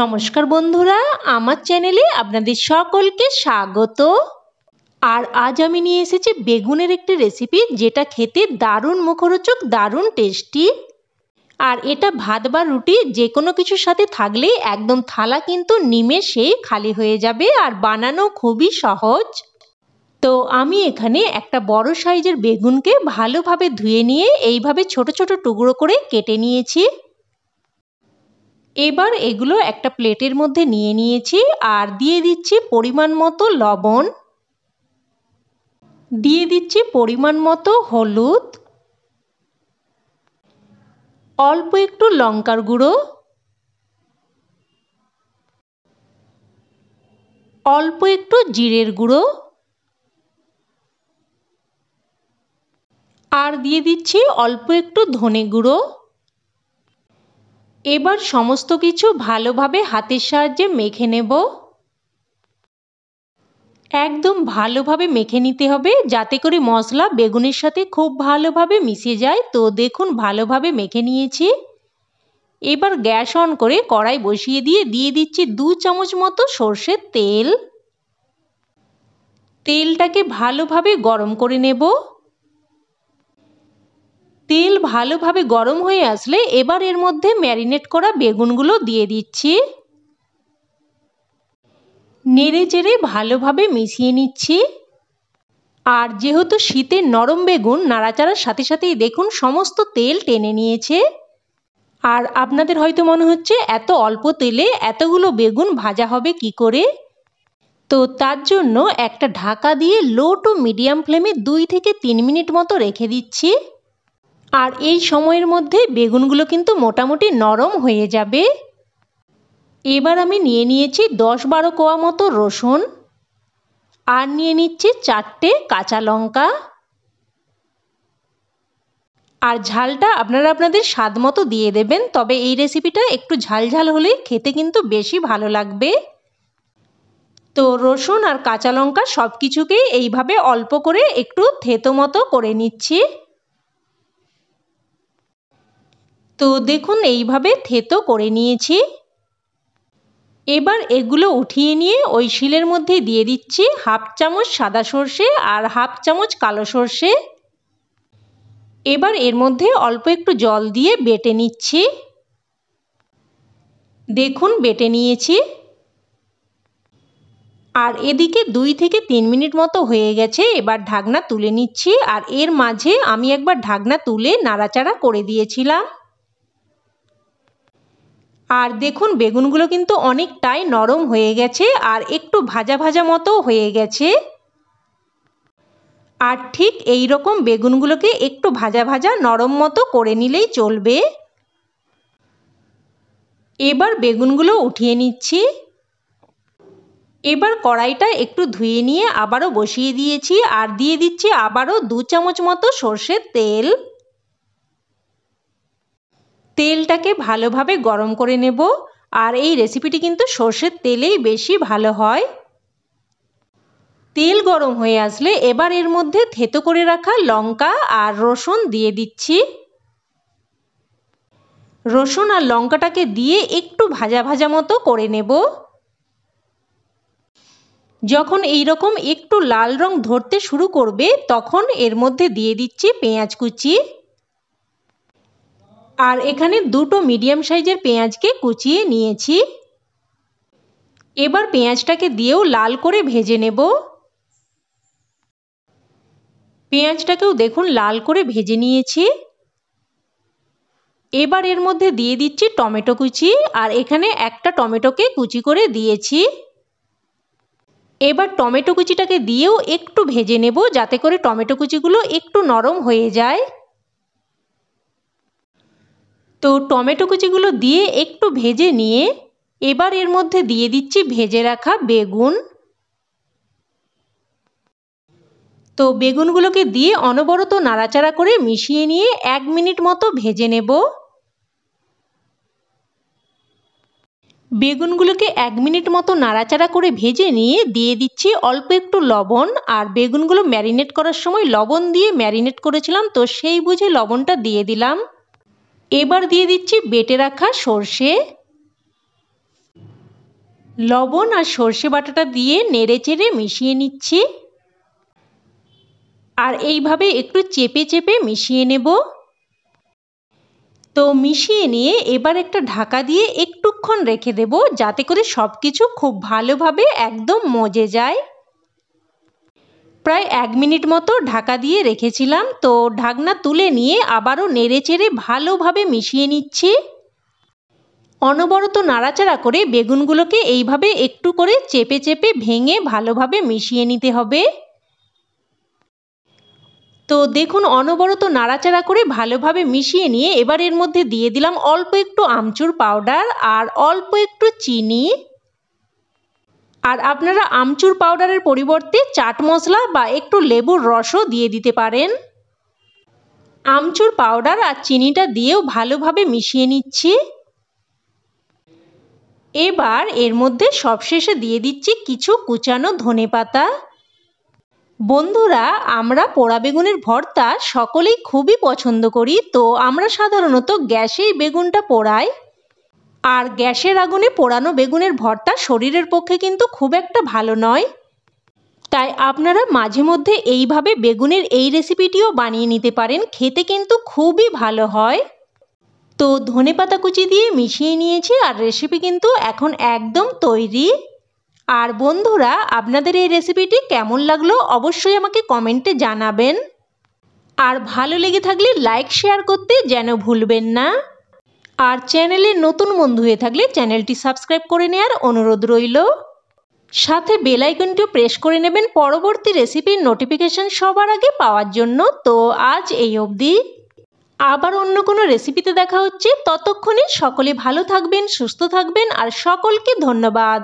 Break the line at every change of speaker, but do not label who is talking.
নমস্কার বন্ধুরা আমার চ্যানেলে আপনাদের সকলকে স্বাগত আর আজ আমি নিয়ে এসেছি বেগুনের একটি রেসিপি যেটা খেতে দারুণ মুখরোচক দারুণ টেস্টি আর এটা ভাত বা রুটি যে কোনো কিছুর সাথে থাকলে একদম থালা কিন্তু নিমেষেই খালি হয়ে যাবে আর বানানো খুবই সহজ তো আমি এখানে একটা বড় সাইজের বেগুনকে ভালোভাবে ধুয়ে নিয়ে এইভাবে ছোট ছোট টুকরো করে কেটে নিয়েছি এবার এগুলো একটা প্লেটের মধ্যে নিয়ে নিয়েছি আর দিয়ে দিচ্ছি পরিমাণ মতো লবণ দিয়ে দিচ্ছি পরিমাণ মতো হলুদ অল্প একটু লঙ্কার গুঁড়ো অল্প একটু জিরের গুঁড়ো আর দিয়ে দিচ্ছি অল্প একটু ধনে গুঁড়ো এবার সমস্ত কিছু ভালোভাবে হাতের সাহায্যে মেখে নেব একদম ভালোভাবে মেখে নিতে হবে যাতে করে মশলা বেগুনের সাথে খুব ভালোভাবে মিশে যায় তো দেখুন ভালোভাবে মেখে নিয়েছি এবার গ্যাস অন করে কড়াই বসিয়ে দিয়ে দিয়ে দিচ্ছি দু চামচ মতো সর্ষের তেল তেলটাকে ভালোভাবে গরম করে নেব তেল ভালোভাবে গরম হয়ে আসলে এবার এর মধ্যে ম্যারিনেট করা বেগুনগুলো দিয়ে দিচ্ছি নেড়ে চেড়ে ভালোভাবে মিশিয়ে নিচ্ছি আর যেহেতু শীতে নরম বেগুন নাড়াচাড়ার সাথে সাথেই দেখুন সমস্ত তেল টেনে নিয়েছে আর আপনাদের হয়তো মনে হচ্ছে এত অল্প তেলে এতগুলো বেগুন ভাজা হবে কি করে তো তার জন্য একটা ঢাকা দিয়ে লো টু মিডিয়াম ফ্লেমে দুই থেকে তিন মিনিট মতো রেখে দিচ্ছি আর এই সময়ের মধ্যে বেগুনগুলো কিন্তু মোটামুটি নরম হয়ে যাবে এবার আমি নিয়ে নিয়েছি দশ বারো কোয়া মতো রসুন আর নিয়ে নিচ্ছি চারটে কাঁচা লঙ্কা আর ঝালটা আপনারা আপনাদের স্বাদ মতো দিয়ে দেবেন তবে এই রেসিপিটা একটু ঝাল ঝাল হলে খেতে কিন্তু বেশি ভালো লাগবে তো রসুন আর কাঁচা লঙ্কা সব কিছুকেই এইভাবে অল্প করে একটু থেতো মতো করে নিচ্ছি তো দেখুন এইভাবে থেতো করে নিয়েছি এবার এগুলো উঠিয়ে নিয়ে ওই শিলের মধ্যে দিয়ে দিচ্ছি হাফ চামচ সাদা সর্ষে আর হাফ চামচ কালো সর্ষে এবার এর মধ্যে অল্প একটু জল দিয়ে বেটে নিচ্ছি দেখুন বেটে নিয়েছি আর এদিকে দুই থেকে তিন মিনিট মতো হয়ে গেছে এবার ঢাকনা তুলে নিচ্ছি আর এর মাঝে আমি একবার ঢাকনা তুলে নাড়াচাড়া করে দিয়েছিলাম আর দেখুন বেগুনগুলো কিন্তু অনেকটাই নরম হয়ে গেছে আর একটু ভাজা ভাজা মতো হয়ে গেছে আর ঠিক এই রকম বেগুনগুলোকে একটু ভাজা ভাজা নরম মতো করে নিলেই চলবে এবার বেগুনগুলো উঠিয়ে নিচ্ছি এবার কড়াইটা একটু ধুয়ে নিয়ে আবারও বসিয়ে দিয়েছি আর দিয়ে দিচ্ছি আবারও দু চামচ মতো সর্ষের তেল তেলটাকে ভালোভাবে গরম করে নেব আর এই রেসিপিটি কিন্তু সর্ষের তেলেই বেশি ভালো হয় তেল গরম হয়ে আসলে এবার এর মধ্যে থেতো করে রাখা লঙ্কা আর রসুন দিয়ে দিচ্ছি রসুন আর লঙ্কাটাকে দিয়ে একটু ভাজা ভাজা মতো করে নেব যখন এই রকম একটু লাল রং ধরতে শুরু করবে তখন এর মধ্যে দিয়ে দিচ্ছি পেঁয়াজ কুচি আর এখানে দুটো মিডিয়াম সাইজের পেঁয়াজকে কুচিয়ে নিয়েছি এবার পেঁয়াজটাকে দিয়েও লাল করে ভেজে নেব পেঁয়াজটাকেও দেখুন লাল করে ভেজে নিয়েছি এবার এর মধ্যে দিয়ে দিচ্ছি টমেটো কুচি আর এখানে একটা টমেটোকে কুচি করে দিয়েছি এবার টমেটো কুচিটাকে দিয়েও একটু ভেজে নেব যাতে করে টমেটো কুচিগুলো একটু নরম হয়ে যায় তো টমেটো কুচিগুলো দিয়ে একটু ভেজে নিয়ে এবার এর মধ্যে দিয়ে দিচ্ছি ভেজে রাখা বেগুন তো বেগুনগুলোকে দিয়ে অনবরত নাড়াচাড়া করে মিশিয়ে নিয়ে এক মিনিট মতো ভেজে নেব বেগুনগুলোকে এক মিনিট মতো নাড়াচাড়া করে ভেজে নিয়ে দিয়ে দিচ্ছি অল্প একটু লবণ আর বেগুনগুলো ম্যারিনেট করার সময় লবণ দিয়ে ম্যারিনেট করেছিলাম তো সেই বুঝে লবণটা দিয়ে দিলাম এবার দিয়ে দিচ্ছি বেটে রাখা সর্ষে লবণ আর সর্ষে বাটাটা দিয়ে নেড়ে চেড়ে মিশিয়ে নিচ্ছি আর এইভাবে একটু চেপে চেপে মিশিয়ে নেব তো মিশিয়ে নিয়ে এবার একটা ঢাকা দিয়ে একটুক্ষণ রেখে দেব যাতে করে সব কিছু খুব ভালোভাবে একদম মজে যায় প্রায় এক মিনিট মতো ঢাকা দিয়ে রেখেছিলাম তো ঢাকনা তুলে নিয়ে আবারও নেড়েচেড়ে ভালোভাবে মিশিয়ে নিচ্ছি অনবরত নাড়াচাড়া করে বেগুনগুলোকে এইভাবে একটু করে চেপে চেপে ভেঙে ভালোভাবে মিশিয়ে নিতে হবে তো দেখুন অনবরত নাড়াচাড়া করে ভালোভাবে মিশিয়ে নিয়ে এবার এর মধ্যে দিয়ে দিলাম অল্প একটু আমচুর পাউডার আর অল্প একটু চিনি আর আপনারা আমচুর পাউডারের পরিবর্তে চাট মশলা বা একটু লেবুর রসও দিয়ে দিতে পারেন আমচুর পাউডার আর চিনিটা দিয়েও ভালোভাবে মিশিয়ে নিচ্ছি এবার এর মধ্যে সবশেষে দিয়ে দিচ্ছি কিছু কুচানো ধনে পাতা বন্ধুরা আমরা পোড়া বেগুনের ভর্তা সকলেই খুবই পছন্দ করি তো আমরা সাধারণত গ্যাসেই বেগুনটা পোড়াই আর গ্যাসের আগুনে পোড়ানো বেগুনের ভর্তা শরীরের পক্ষে কিন্তু খুব একটা ভালো নয় তাই আপনারা মাঝে মধ্যে এইভাবে বেগুনের এই রেসিপিটিও বানিয়ে নিতে পারেন খেতে কিন্তু খুবই ভালো হয় তো ধনে পাতা কুচি দিয়ে মিশিয়ে নিয়েছি আর রেসিপি কিন্তু এখন একদম তৈরি আর বন্ধুরা আপনাদের এই রেসিপিটি কেমন লাগলো অবশ্যই আমাকে কমেন্টে জানাবেন আর ভালো লেগে থাকলে লাইক শেয়ার করতে যেন ভুলবেন না আর চ্যানেলে নতুন বন্ধু হয়ে থাকলে চ্যানেলটি সাবস্ক্রাইব করে নেওয়ার অনুরোধ রইল সাথে বেল আইকনটিও প্রেস করে নেবেন পরবর্তী রেসিপির নোটিফিকেশান সবার আগে পাওয়ার জন্য তো আজ এই অবধি আবার অন্য কোনো রেসিপিতে দেখা হচ্ছে ততক্ষণে সকলে ভালো থাকবেন সুস্থ থাকবেন আর সকলকে ধন্যবাদ